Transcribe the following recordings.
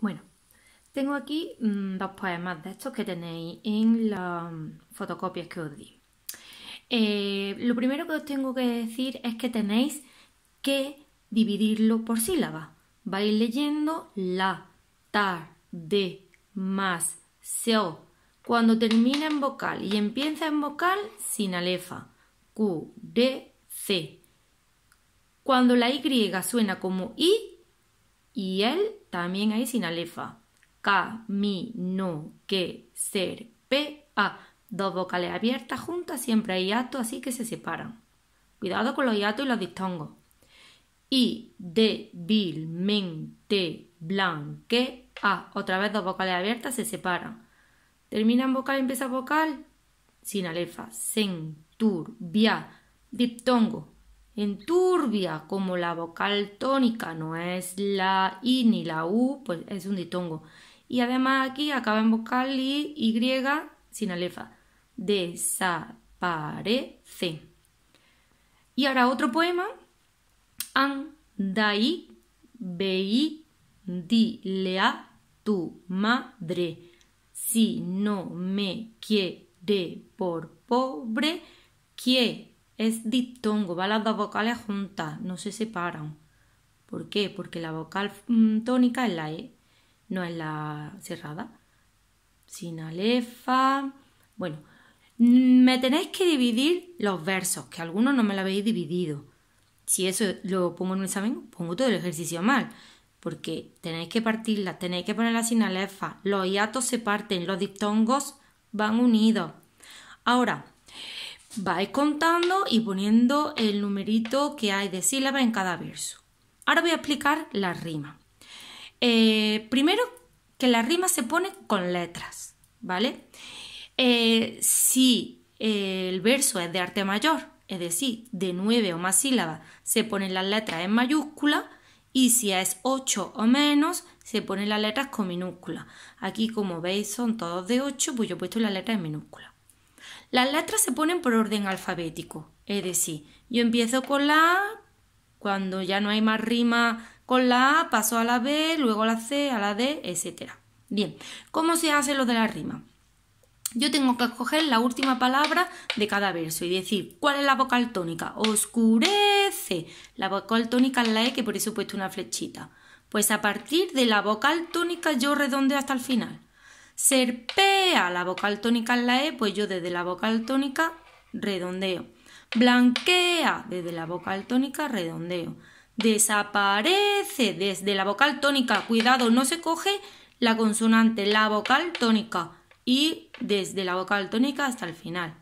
Bueno, tengo aquí mm, dos poemas de estos que tenéis en las mm, fotocopias que os di. Eh, lo primero que os tengo que decir es que tenéis que dividirlo por sílabas. Vais leyendo la, tar, de, más, seo. Cuando termina en vocal y empieza en vocal, sin alefa. Q, D, C. Cuando la Y suena como I, y él también ahí sin alefa. Ca, mi, no, que, ser, pe, a. Dos vocales abiertas juntas, siempre hay hiato, así que se separan. Cuidado con los hiatos y los distongos. Y, blan, blanque, a. Otra vez dos vocales abiertas se separan. en vocal y empieza vocal sin alefa. Centur, via, diptongo. En turbia, como la vocal tónica no es la I ni la U, pues es un ditongo. Y además aquí acaba en vocal y Y sin alefa. Desaparece. Y ahora otro poema. Andai, bei, dile a tu madre. Si no me quiere por pobre, quiere es diptongo, Van Las dos vocales juntas, no se separan. ¿Por qué? Porque la vocal mm, tónica es la E, no es la cerrada. Sinalefa. Bueno, mm, me tenéis que dividir los versos, que algunos no me lo habéis dividido. Si eso lo pongo en un examen, pongo todo el ejercicio mal, porque tenéis que partirlas, tenéis que ponerla sin sinalefa. los hiatos se parten, los diptongos van unidos. Ahora, vais contando y poniendo el numerito que hay de sílaba en cada verso. Ahora voy a explicar la rima. Eh, primero, que la rima se pone con letras, ¿vale? Eh, si eh, el verso es de arte mayor, es decir, de nueve o más sílabas, se ponen las letras en mayúscula y si es ocho o menos, se ponen las letras con minúscula. Aquí, como veis, son todos de ocho, pues yo he puesto las letras en minúscula. Las letras se ponen por orden alfabético, es decir, yo empiezo con la A, cuando ya no hay más rima con la A, paso a la B, luego a la C, a la D, etc. Bien, ¿cómo se hace lo de la rima? Yo tengo que escoger la última palabra de cada verso y decir cuál es la vocal tónica. Oscurece. La vocal tónica es la E, que por eso he puesto una flechita. Pues a partir de la vocal tónica yo redondeo hasta el final. Serpea la vocal tónica en la E, pues yo desde la vocal tónica redondeo. Blanquea desde la vocal tónica redondeo. Desaparece desde la vocal tónica. Cuidado, no se coge la consonante, la vocal tónica. Y desde la vocal tónica hasta el final.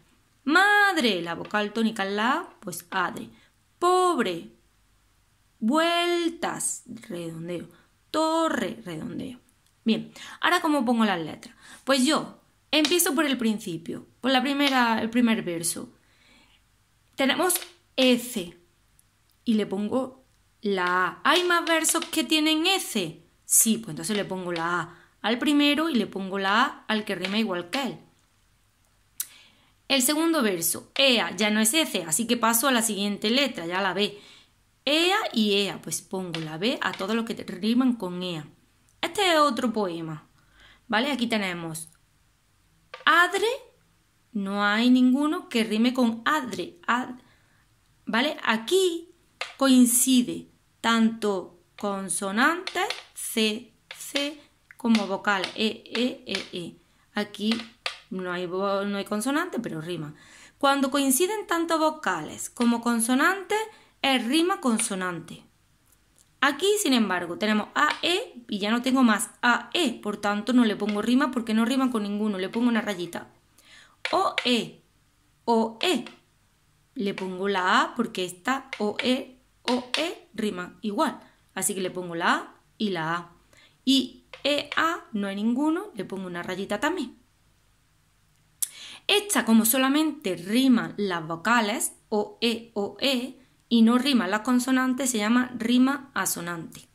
Madre, la vocal tónica en la A, pues adre. Pobre, vueltas, redondeo. Torre, redondeo. Bien, ahora cómo pongo las letras. Pues yo empiezo por el principio, por la primera, el primer verso. Tenemos S y le pongo la A. ¿Hay más versos que tienen S? Sí, pues entonces le pongo la A al primero y le pongo la A al que rima igual que él. El segundo verso, EA, ya no es S, así que paso a la siguiente letra, ya la B. EA y EA, pues pongo la B a todos los que riman con EA este otro poema, ¿vale? Aquí tenemos adre, no hay ninguno que rime con adre, ad, ¿vale? Aquí coincide tanto consonante, C, C, como vocal E, E, E, E. Aquí no hay, no hay consonante, pero rima. Cuando coinciden tanto vocales como consonantes, es rima consonante. Aquí, sin embargo, tenemos AE y ya no tengo más AE, por tanto no le pongo rima porque no rima con ninguno, le pongo una rayita. OE, OE, le pongo la A porque esta OE, OE rima igual, así que le pongo la A y la A. Y EA no hay ninguno, le pongo una rayita también. Esta, como solamente riman las vocales, OE, OE, y no rima la consonante se llama rima asonante.